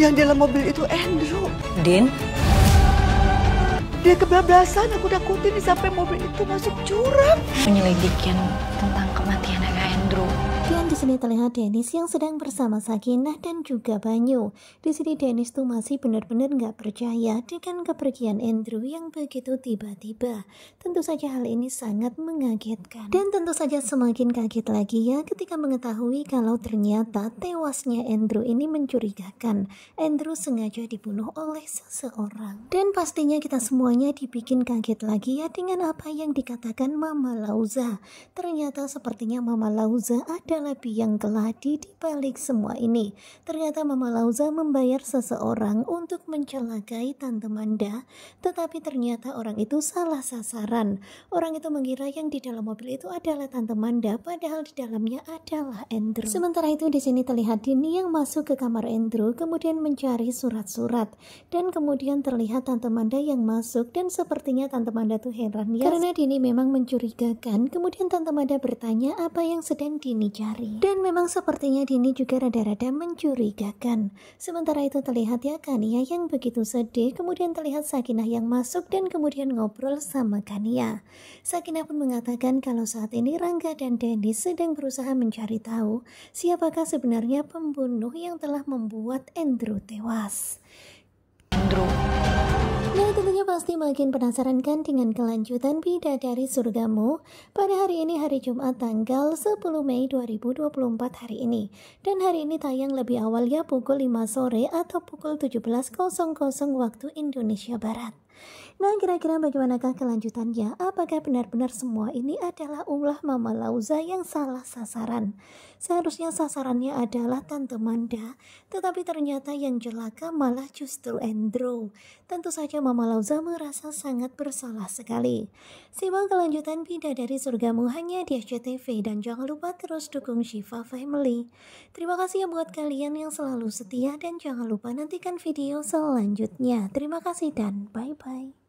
yang dalam mobil itu Andrew. Din? Dia kebablasan, aku takutin sampai mobil itu masuk curang. Penyelidikan tentang kematian sini terlihat Dennis yang sedang bersama Sakinah dan juga Banyu. Di sini Dennis tuh masih benar-benar nggak percaya dengan kepergian Andrew yang begitu tiba-tiba. Tentu saja hal ini sangat mengagetkan. Dan tentu saja semakin kaget lagi ya ketika mengetahui kalau ternyata tewasnya Andrew ini mencurigakan. Andrew sengaja dibunuh oleh seseorang. Dan pastinya kita semuanya dibikin kaget lagi ya dengan apa yang dikatakan Mama Lauza. Ternyata sepertinya Mama Lauza adalah tapi yang keladi di balik semua ini, ternyata Mama Lauza membayar seseorang untuk mencelakai Tante Manda, tetapi ternyata orang itu salah sasaran. Orang itu mengira yang di dalam mobil itu adalah Tante Manda, padahal di dalamnya adalah Andrew. Sementara itu di sini terlihat Dini yang masuk ke kamar Andrew, kemudian mencari surat-surat, dan kemudian terlihat Tante Manda yang masuk, dan sepertinya Tante Manda tuh heran ya. Karena Dini memang mencurigakan, kemudian Tante Manda bertanya apa yang sedang Dini cari. Dan memang sepertinya Dini juga rada-rada mencurigakan. Sementara itu terlihat ya Kania yang begitu sedih, kemudian terlihat Sakinah yang masuk dan kemudian ngobrol sama Kania. Sakinah pun mengatakan kalau saat ini Rangga dan Denny sedang berusaha mencari tahu siapakah sebenarnya pembunuh yang telah membuat Andrew tewas. Semakin makin penasaran kan dengan kelanjutan Bidadari Surgamu pada hari ini hari Jumat tanggal 10 Mei 2024 hari ini. Dan hari ini tayang lebih awal ya pukul 5 sore atau pukul 17.00 waktu Indonesia Barat. Nah, kira-kira bagaimanakah kelanjutannya? Apakah benar-benar semua ini adalah ulah Mama Lauza yang salah sasaran? Seharusnya sasarannya adalah Tante Manda, tetapi ternyata yang celaka malah justru Andrew. Tentu saja Mama Lauza merasa merasa sangat bersalah sekali. Simak kelanjutan pindah dari Surgamu hanya di SCTV dan jangan lupa terus dukung Shiva Family. Terima kasih ya buat kalian yang selalu setia dan jangan lupa nantikan video selanjutnya. Terima kasih dan bye-bye.